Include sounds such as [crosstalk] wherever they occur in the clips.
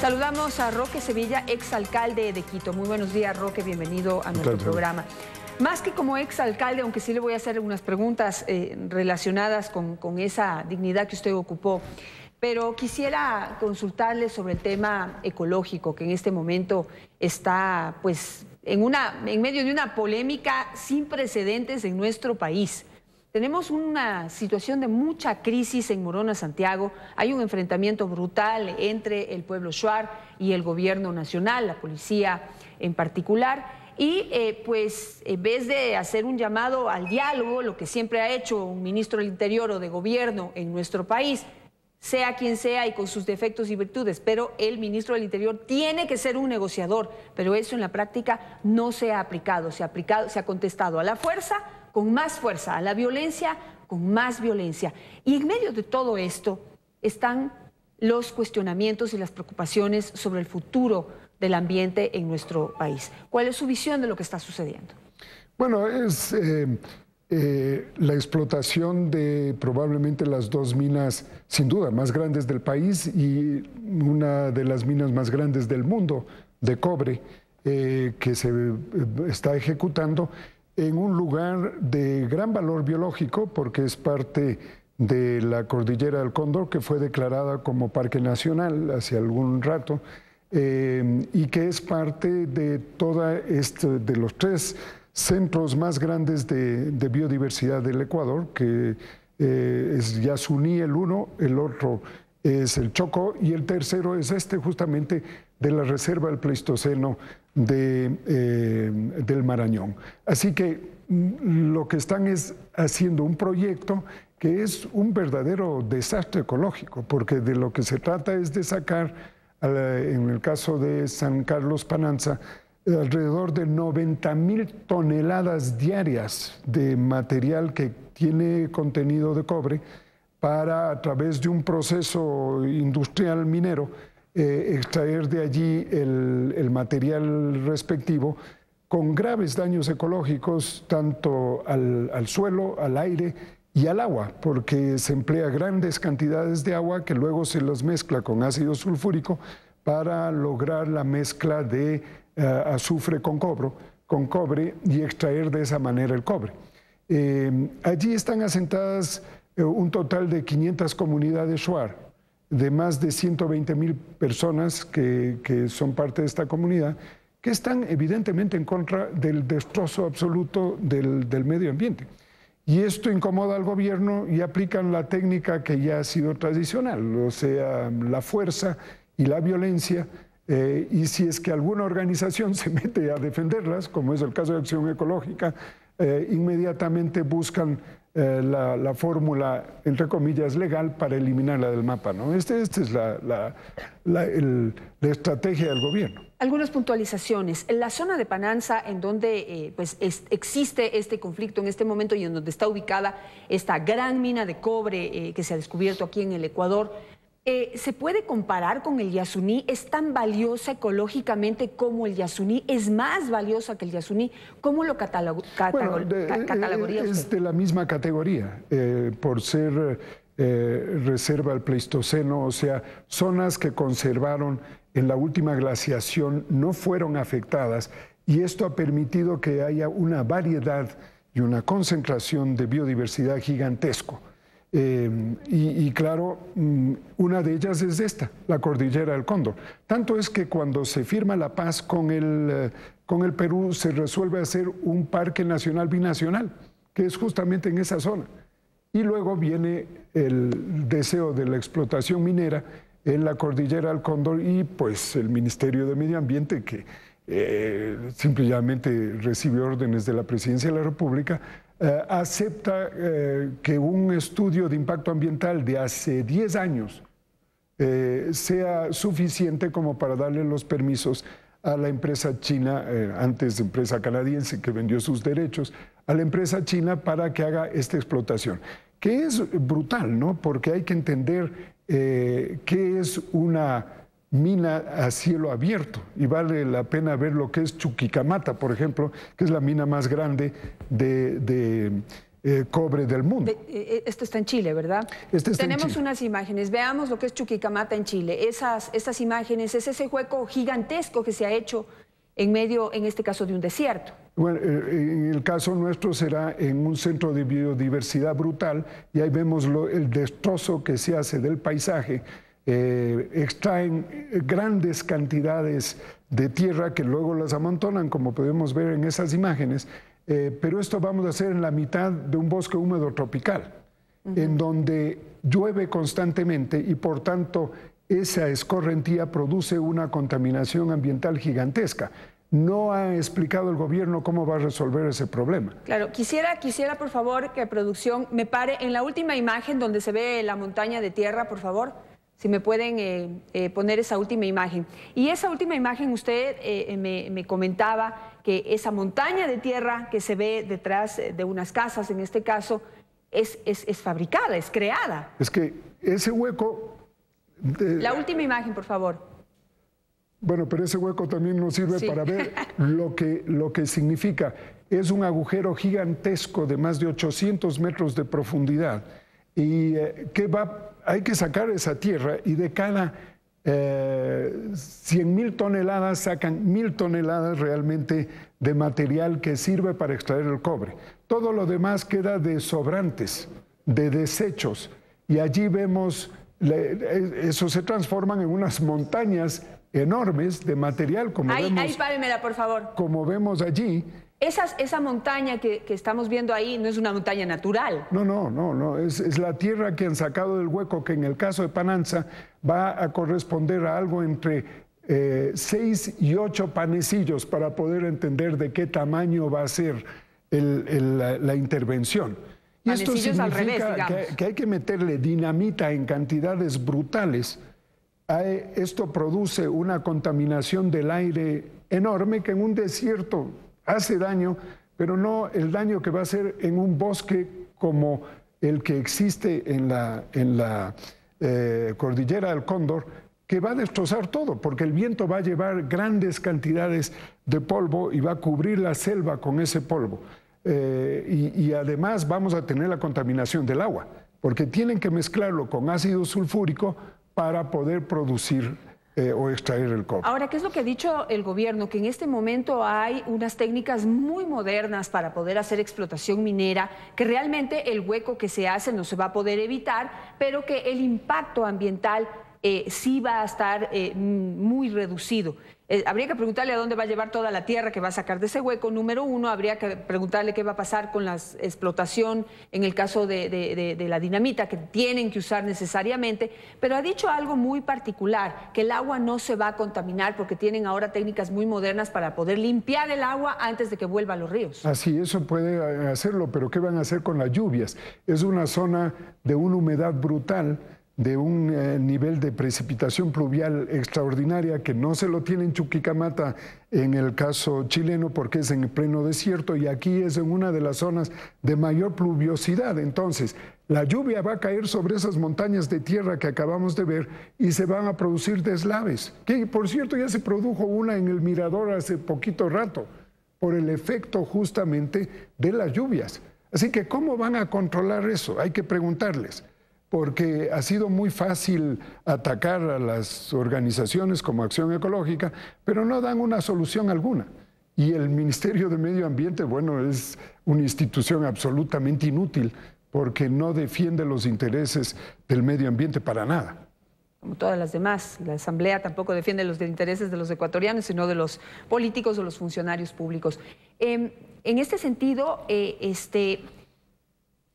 Saludamos a Roque Sevilla, exalcalde de Quito. Muy buenos días, Roque, bienvenido a nuestro programa. Más que como exalcalde, aunque sí le voy a hacer unas preguntas eh, relacionadas con, esa dignidad que usted ocupó, pero quisiera consultarle sobre el tema ecológico que en este momento está pues en, una, en medio de una polémica sin precedentes en nuestro país. Tenemos una situación de mucha crisis en Morona, Santiago. Hay un enfrentamiento brutal entre el pueblo Shuar y el gobierno nacional, la policía en particular. Y eh, pues en vez de hacer un llamado al diálogo, lo que siempre ha hecho un ministro del Interior o de gobierno en nuestro país, sea quien sea y con sus defectos y virtudes, pero el ministro del Interior tiene que ser un negociador, pero eso en la práctica no se ha aplicado, se ha, aplicado, se ha contestado a la fuerza con más fuerza, a la violencia con más violencia. Y en medio de todo esto están los cuestionamientos y las preocupaciones sobre el futuro del ambiente en nuestro país. ¿Cuál es su visión de lo que está sucediendo? Bueno, es eh, eh, la explotación de probablemente las dos minas, sin duda, más grandes del país y una de las minas más grandes del mundo de cobre eh, que se está ejecutando en un lugar de gran valor biológico porque es parte de la cordillera del Cóndor que fue declarada como parque nacional hace algún rato eh, y que es parte de toda este, de los tres centros más grandes de, biodiversidad del Ecuador que eh, es Yasuní el uno, el otro es el Choco y el tercero es este justamente de la reserva del Pleistoceno de, eh, del Marañón. Así que mm, lo que están es haciendo un proyecto que es un verdadero desastre ecológico, porque de lo que se trata es de sacar, en el caso de San Carlos Pananza, alrededor de 90 mil toneladas diarias de material que tiene contenido de cobre para, a través de un proceso industrial minero, eh, extraer de allí el, material respectivo con graves daños ecológicos tanto al, suelo, al aire y al agua, porque se emplea grandes cantidades de agua que luego se las mezcla con ácido sulfúrico para lograr la mezcla de eh, azufre con, con cobre y extraer de esa manera el cobre. Eh, allí están asentadas un total de 500 comunidades Shuar, de más de 120 mil personas que, que, son parte de esta comunidad, que están evidentemente en contra del destrozo absoluto del, del medio ambiente. Y esto incomoda al gobierno y aplican la técnica que ya ha sido tradicional, o sea, la fuerza y la violencia. Eh, y si es que alguna organización [laughs] se mete a defenderlas, como es el caso de Acción Ecológica, eh, inmediatamente buscan eh, la, fórmula, entre comillas, legal para eliminarla del mapa. ¿no? Esta este es la, estrategia del gobierno. Algunas puntualizaciones. En la zona de Pananza, en donde eh, pues existe este conflicto en este momento y en donde está ubicada esta gran mina de cobre eh, que se ha descubierto aquí en el Ecuador, eh, ¿se puede comparar con el yasuní? ¿Es tan valiosa ecológicamente como el yasuní? ¿Es más valiosa que el yasuní? ¿Cómo lo catalog eh, Es de la misma categoría, eh, por ser reserva del Pleistoceno, o sea, zonas que conservaron en la última glaciación no fueron afectadas y esto ha permitido que haya una variedad y una concentración de biodiversidad gigantesco. Eh, y, claro, mm, una de ellas es esta, la cordillera del Cóndor. Tanto es que cuando se firma la paz eh, con el, Perú, se resuelve hacer un parque nacional binacional, que es justamente en esa zona. Y luego viene el deseo de la explotación minera en la cordillera del Cóndor y pues el Ministerio de Medio Ambiente que eh, simplemente recibe órdenes de la Presidencia de la República eh, acepta eh, que un estudio de impacto ambiental de hace 10 años eh, sea suficiente como para darle los permisos a la empresa china, antes empresa canadiense que vendió sus derechos, a la empresa china para que haga esta explotación, que es brutal, ¿no? Porque hay que entender qué es una mina a cielo abierto y vale la pena ver lo que es Chuquicamata, por ejemplo, que es la mina más grande de, eh, cobre del mundo. Eh, eh, esto está en Chile, ¿verdad? Este Tenemos unas imágenes, veamos lo que es Chuquicamata en Chile. Esas, estas imágenes, es ese hueco gigantesco que se ha hecho en medio, en este caso, de un desierto. Bueno, en el caso nuestro será en un centro de biodiversidad brutal y ahí vemos lo, el destrozo que se hace del paisaje eh, extraen grandes cantidades de tierra que luego las amontonan, como podemos ver en esas imágenes, eh, pero esto vamos a hacer en la mitad de un bosque húmedo tropical, en donde llueve constantemente y por tanto esa escorrentía produce una contaminación ambiental gigantesca. No ha explicado el gobierno cómo va a resolver ese problema. Claro, quisiera, quisiera por favor que producción me pare en la última imagen donde se ve la montaña de tierra, por favor. Si me pueden eh, eh, poner esa última imagen. Y esa última imagen usted eh, me, comentaba que esa montaña de tierra que se ve detrás de unas casas, en este caso, es, fabricada, es creada. Es que ese hueco... La última imagen, por favor. Bueno, pero ese hueco también nos sirve para ver [laughs] lo que, lo que significa. Es un agujero gigantesco de más de 800 metros de profundidad y eh, va, hay que sacar esa tierra y de cada 100 eh, mil toneladas sacan mil toneladas realmente de material que sirve para extraer el cobre. Todo lo demás queda de sobrantes, de desechos y allí vemos, e, eso se transforman en unas montañas enormes de material como ahí, vemos. Ahí por favor. Como vemos allí, esa montaña que, estamos viendo ahí no es una montaña natural. No, no, no, no. Es, la tierra que han sacado del hueco, que en el caso de Pananza va a corresponder a algo entre eh, seis y ocho panecillos para poder entender de qué tamaño va a ser la, intervención. Y esto significa Que, que hay que meterle dinamita en cantidades brutales. Esto produce una contaminación del aire enorme que en un desierto hace daño, pero no el daño que va a hacer en un bosque como el que existe en la, en la eh, cordillera del Cóndor, que va a destrozar todo, porque el viento va a llevar grandes cantidades de polvo y va a cubrir la selva con ese polvo. Eh, y, y además vamos a tener la contaminación del agua, porque tienen que mezclarlo con ácido sulfúrico para poder producir eh, o extraer el cobre. Ahora, ¿qué es lo que ha dicho el gobierno? Que en este momento hay unas técnicas muy modernas para poder hacer explotación minera, que realmente el hueco que se hace no se va a poder evitar, pero que el impacto ambiental eh, sí va a estar eh, muy reducido. Eh, habría que preguntarle a dónde va a llevar toda la tierra que va a sacar de ese hueco. Número uno, habría que preguntarle qué va a pasar con la explotación en el caso de, de, la dinamita que tienen que usar necesariamente. Pero ha dicho algo muy particular, que el agua no se va a contaminar porque tienen ahora técnicas muy modernas para poder limpiar el agua antes de que vuelva a los ríos. Así, eso puede eh, hacerlo, pero ¿qué van a hacer con las lluvias? Es una zona de una humedad brutal de un eh, nivel de precipitación pluvial extraordinaria que no se lo tiene en Chuquicamata en el caso chileno porque es en el pleno desierto y aquí es en una de las zonas de mayor pluviosidad. Entonces, la lluvia va a caer sobre esas montañas de tierra que acabamos de ver y se van a producir deslaves, que por cierto ya se produjo una en el mirador hace poquito rato por el efecto justamente de las lluvias. Así que, ¿cómo van a controlar eso? Hay que preguntarles porque ha sido muy fácil atacar a las organizaciones como Acción Ecológica, pero no dan una solución alguna. Y el Ministerio de Medio Ambiente, bueno, es una institución absolutamente inútil porque no defiende los intereses del medio ambiente para nada como todas las demás. La Asamblea tampoco defiende los intereses de los ecuatorianos, sino de los políticos o los funcionarios públicos. Em, en este sentido, eh, este,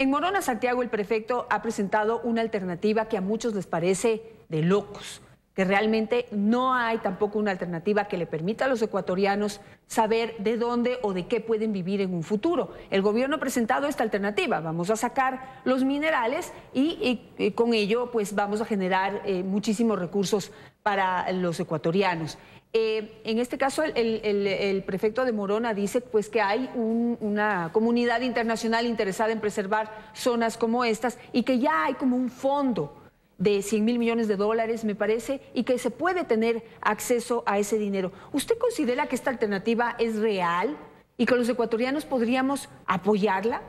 en Morona, Santiago, el prefecto ha presentado una alternativa que a muchos les parece de locos, que realmente no hay tampoco una alternativa que le permita a los ecuatorianos saber de dónde o de qué pueden vivir en un futuro. El gobierno ha presentado esta alternativa, vamos a sacar los minerales y, con ello pues vamos a generar eh, muchísimos recursos para los ecuatorianos. Eh, en este caso, el, prefecto de Morona dice pues, que hay una comunidad internacional interesada en preservar zonas como estas y que ya hay como un fondo de 100 mil millones de dólares, me parece, y que se puede tener acceso a ese dinero. ¿Usted considera que esta alternativa es real y que los ecuatorianos podríamos apoyarla?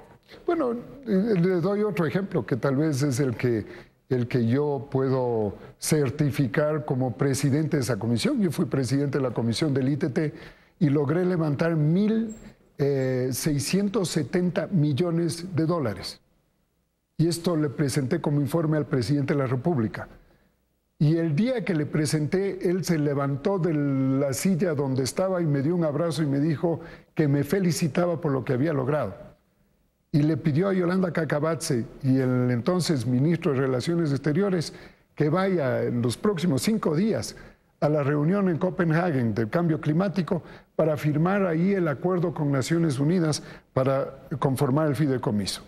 Bueno, les doy otro ejemplo que tal vez es el que el que yo puedo certificar como presidente de esa comisión. Yo fui presidente de la comisión del ITT y logré levantar 1.670 eh, millones de dólares. Y esto le presenté como informe al presidente de la República. Y el día que le presenté, él se levantó de la silla donde estaba y me dio un abrazo y me dijo que me felicitaba por lo que había logrado y le pidió a Yolanda Cacabatze y el entonces ministro de Relaciones Exteriores que vaya en los próximos cinco días a la reunión en Copenhague del cambio climático para firmar ahí el acuerdo con Naciones Unidas para conformar el fideicomiso.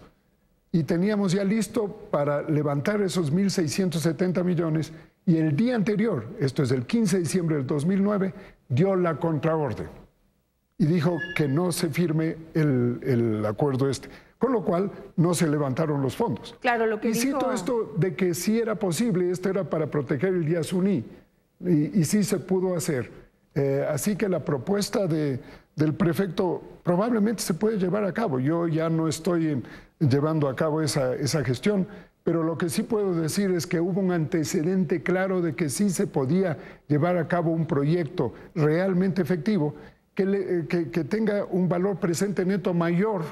Y teníamos ya listo para levantar esos 1.670 millones y el día anterior, esto es el 15 de diciembre del 2009, dio la contraorden y dijo que no se firme el, acuerdo este. Con lo cual no se levantaron los fondos. Claro, lo que y cito esto de que sí era posible, esto era para proteger el día y, sí se pudo hacer. Eh, así que la propuesta de, del prefecto probablemente se puede llevar a cabo. Yo ya no estoy llevando a cabo esa, esa, gestión, pero lo que sí puedo decir es que hubo un antecedente claro de que sí se podía llevar a cabo un proyecto realmente efectivo eh, que, tenga un valor presente neto mayor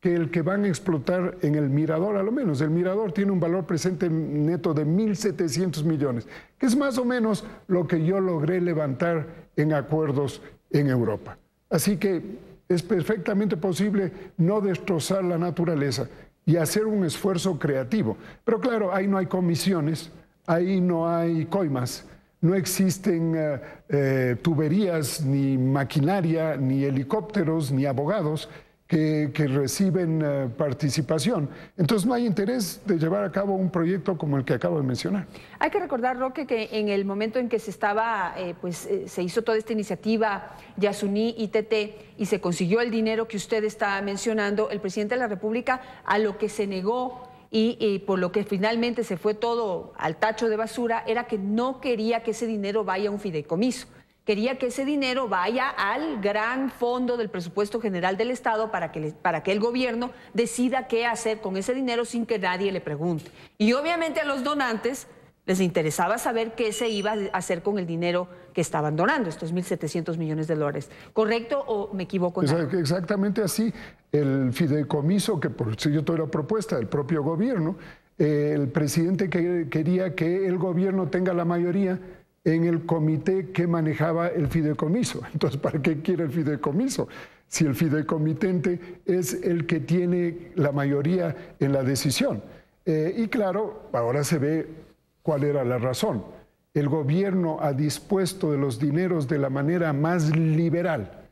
que el que van a explotar en el mirador, a lo menos. El mirador tiene un valor presente neto de 1.700 millones, que es más o menos lo que yo logré levantar en acuerdos en Europa. Así que es perfectamente posible no destrozar la naturaleza y hacer un esfuerzo creativo. Pero claro, ahí no hay comisiones, ahí no hay coimas, no existen eh, eh, tuberías, ni maquinaria, ni helicópteros, ni abogados que, reciben eh, participación. Entonces no hay interés de llevar a cabo un proyecto como el que acabo de mencionar. Hay que recordar, Roque, que en el momento en que se estaba, pues se hizo toda esta iniciativa Yasuní ITT y se consiguió el dinero que usted está mencionando, el presidente de la República a lo que se negó y, por lo que finalmente se fue todo al tacho de basura era que no quería que ese dinero vaya a un fideicomiso. Quería que ese dinero vaya al gran fondo del presupuesto general del Estado para que, para que el gobierno decida qué hacer con ese dinero sin que nadie le pregunte. Y obviamente a los donantes les interesaba saber qué se iba a hacer con el dinero que estaban donando, estos 1.700 millones de dólares. ¿Correcto o me equivoco? Exactamente así. El fideicomiso, que por si yo toda la propuesta del propio gobierno, eh, el presidente quería que el gobierno tenga la mayoría en el comité que manejaba el fideicomiso. [laughs] Entonces, ¿para qué quiere el fideicomiso? Si el fideicomitente es el que tiene la mayoría en la decisión. Eh, y claro, ahora se ve cuál era la razón. El gobierno ha dispuesto de los dineros de la manera más liberal,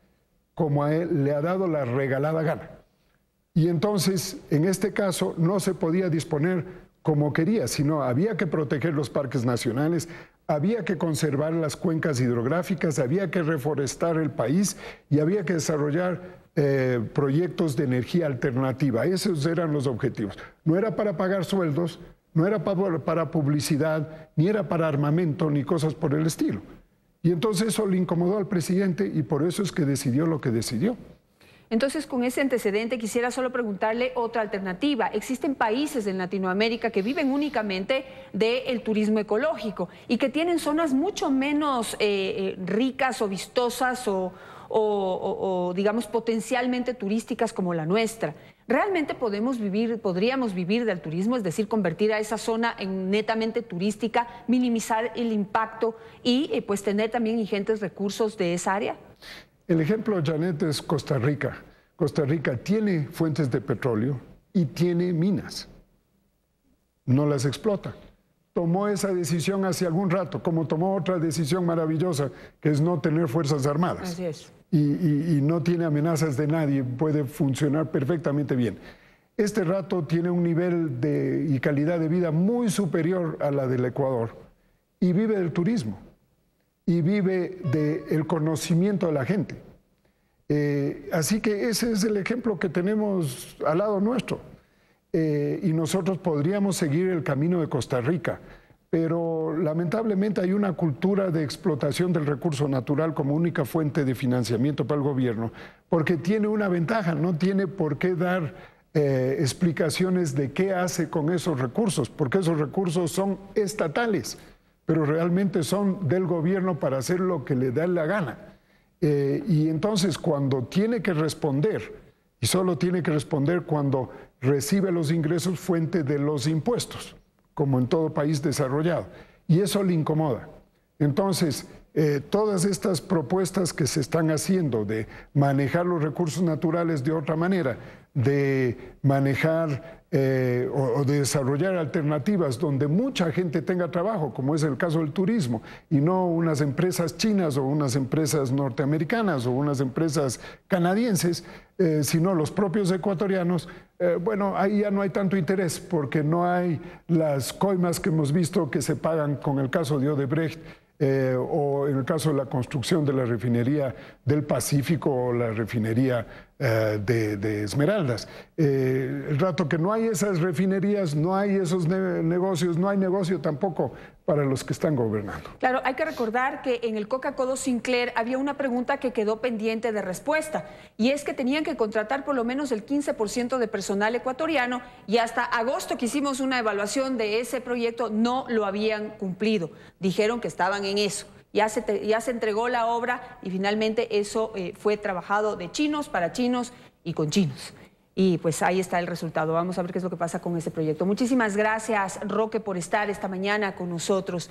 como le ha dado la regalada gana. Y entonces, en este caso, no se podía disponer como quería, sino había que proteger los parques nacionales, había que conservar las cuencas hidrográficas, había que reforestar el país y había que desarrollar eh, proyectos de energía alternativa. Esos eran los objetivos. No era para pagar sueldos, no era para, publicidad, ni era para armamento, ni cosas por el estilo. Y entonces eso le incomodó al presidente y por eso es que decidió lo que decidió. Entonces, con ese antecedente, quisiera solo preguntarle otra alternativa. Existen países en Latinoamérica que viven únicamente del turismo ecológico y que tienen zonas mucho menos eh, eh, ricas o vistosas o, digamos, potencialmente turísticas como la nuestra. ¿Realmente podemos vivir, podríamos vivir del turismo, es decir, convertir a esa zona en netamente turística, minimizar el impacto y eh, pues tener también ingentes recursos de esa área? El ejemplo, Janet, es Costa Rica. Costa Rica tiene fuentes de petróleo y tiene minas. No las explota. Tomó esa decisión hace algún rato, como tomó otra decisión maravillosa, que es no tener fuerzas armadas. Así es y, no tiene amenazas de nadie, puede funcionar perfectamente bien. Este rato tiene un nivel de, y calidad de vida muy superior a la del Ecuador y vive del turismo y vive del conocimiento de la gente. Eh, así que ese es el ejemplo que tenemos al lado nuestro. Eh, y nosotros podríamos seguir el camino de Costa Rica pero lamentablemente hay una cultura de explotación del recurso natural como única fuente de financiamiento para el gobierno, porque tiene una ventaja, no tiene por qué dar eh, explicaciones de qué hace con esos recursos, porque esos recursos son estatales, pero realmente son del gobierno para hacer lo que le da la gana. Eh, y entonces cuando tiene que responder, y solo tiene que responder cuando recibe los ingresos fuente de los impuestos, como en todo país desarrollado. Y eso le incomoda. Entonces, eh, todas estas propuestas que se están haciendo de manejar los recursos naturales de otra manera, de manejar eh, o, de desarrollar alternativas donde mucha gente tenga trabajo, como es el caso del turismo, y no unas empresas chinas o unas empresas norteamericanas o unas empresas canadienses, eh, sino los propios ecuatorianos, eh, bueno, ahí ya no hay tanto interés porque no hay las coimas que hemos visto que se pagan con el caso de Odebrecht. o en el caso de la construcción de la refinería del Pacífico o la refinería eh, de, esmeraldas. Eh, el rato que no hay esas refinerías, no hay esos negocios, no hay negocio tampoco para los que están gobernando. Claro, hay que recordar que en el Coca-Codo Sinclair había una pregunta que quedó pendiente de respuesta, y es que tenían que contratar por lo menos el 15% de personal ecuatoriano, y hasta agosto que hicimos una evaluación de ese proyecto no lo habían cumplido. Dijeron que estaban en eso. Ya se, entregó la obra y finalmente eso eh, fue trabajado de chinos para chinos y con chinos. Y pues ahí está el resultado. Vamos a ver qué es lo que pasa con este proyecto. Muchísimas gracias, Roque, por estar esta mañana con nosotros.